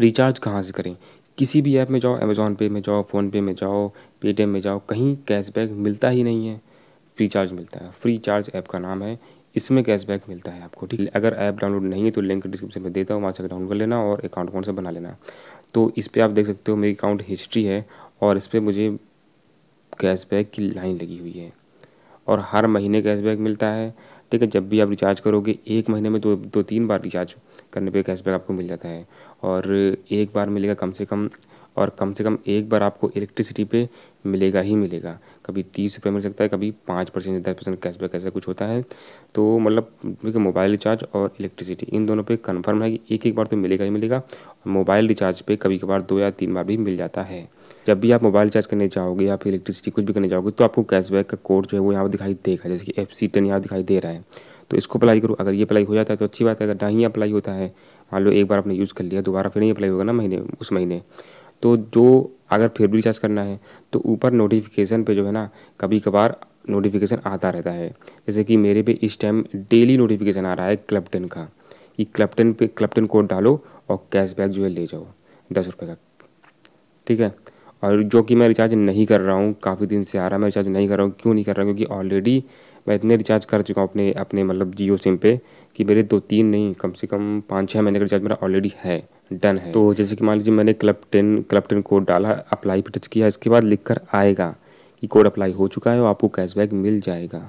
recharge कहाँ से करें किसी भी ऐप में जाओ अमेज़ोन पे में जाओ फ़ोनपे में जाओ पेटीएम में जाओ कहीं कैशबैक मिलता ही नहीं है फ्री चार्ज मिलता है फ्री चार्ज ऐप का नाम है इसमें कैशबैक मिलता है आपको ठीक है अगर ऐप डाउनलोड नहीं है तो लिंक डिस्क्रिप्शन में देता हूँ वहाँ से डाउनलोड कर लेना और अकाउंट कौन से बना लेना तो इस पर आप देख सकते हो मेरी अकाउंट हिस्ट्री है और इस पर मुझे कैशबैक की लाइन लगी हुई है और हर महीने कैशबैक मिलता है ठीक है जब भी आप रिचार्ज करोगे एक महीने में दो दो तीन बार रिचार्ज करने पे कैशबैक आपको मिल जाता है और एक बार मिलेगा कम से कम और कम से कम एक बार आपको इलेक्ट्रिसिटी पे मिलेगा ही मिलेगा कभी तीस रुपये मिल सकता है कभी पाँच परसेंट दस परसेंट कैशबैक ऐसा कुछ होता है तो मतलब देखिए मोबाइल रिचार्ज और इलेक्ट्रिसिटी इन दोनों पे कंफर्म है कि एक एक बार तो मिलेगा ही मिलेगा मोबाइल रिचार्ज पे कभी कभार दो या तीन बार भी मिल जाता है जब भी आप मोबाइल चार्ज करने जाओगे या फिर इलेक्ट्रिसिटी कुछ भी करने जाओगे तो आपको कैशबैक का कोड जो है वो यहाँ पर दिखाई देगा जैसे कि एफ सी टेन यहाँ दिखाई दे रहा है तो इसको अप्लाई करो अगर ये अप्लाई हो जाता है तो अच्छी बात है अगर नहीं अप्लाई होता है मान लो एक बार आपने यूज़ कर लिया दोबारा फिर नहीं अप्लाई होगा ना महीने उस महीने तो जो अगर फिर भी रिचार्ज करना है तो ऊपर नोटिफिकेशन पे जो है ना कभी कभार नोटिफिकेशन आता रहता है जैसे कि मेरे पे इस टाइम डेली नोटिफिकेशन आ रहा है क्लबटन का कि क्लबटन पे क्लबटन कोड डालो और कैशबैक जो है ले जाओ दस रुपये का ठीक है और जो कि मैं रिचार्ज नहीं कर रहा हूँ काफ़ी दिन से आ रहा है मैं रिचार्ज नहीं कर रहा हूँ क्यों नहीं कर रहा क्योंकि ऑलरेडी मैं इतने रिचार्ज कर चुका हूँ अपने अपने मतलब जियो सिम पे कि मेरे दो तीन नहीं कम से कम पाँच छः महीने का रिचार्ज मेरा ऑलरेडी है डन है तो जैसे कि मान लीजिए मैंने club ten club ten code डाला अप्लाई पर टच किया इसके बाद लिख कर आएगा कि कोड अप्लाई हो चुका है और आपको कैशबैक मिल जाएगा